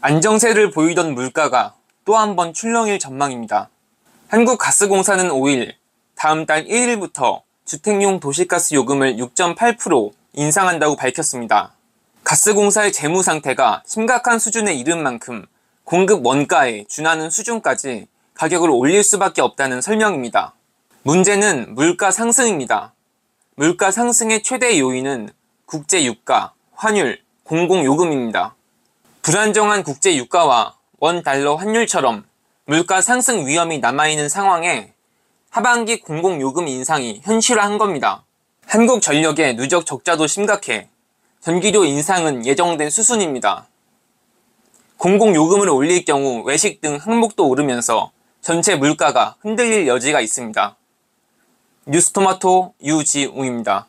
안정세를 보이던 물가가 또 한 번 출렁일 전망입니다. 한국가스공사는 5일 다음 달 1일부터 주택용 도시가스 요금을 6.8% 인상한다고 밝혔습니다. 가스공사의 재무 상태가 심각한 수준에 이른 만큼 공급 원가에 준하는 수준까지 가격을 올릴 수밖에 없다는 설명입니다. 문제는 물가 상승입니다. 물가 상승의 최대 요인은 국제 유가, 환율, 공공요금입니다. 불안정한 국제 유가와 원 달러 환율처럼 물가 상승 위험이 남아있는 상황에 하반기 공공요금 인상이 현실화한 겁니다. 한국 전력의 누적 적자도 심각해 전기료 인상은 예정된 수순입니다. 공공요금을 올릴 경우 외식 등 항목도 오르면서 전체 물가가 흔들릴 여지가 있습니다. 뉴스토마토 유지웅입니다.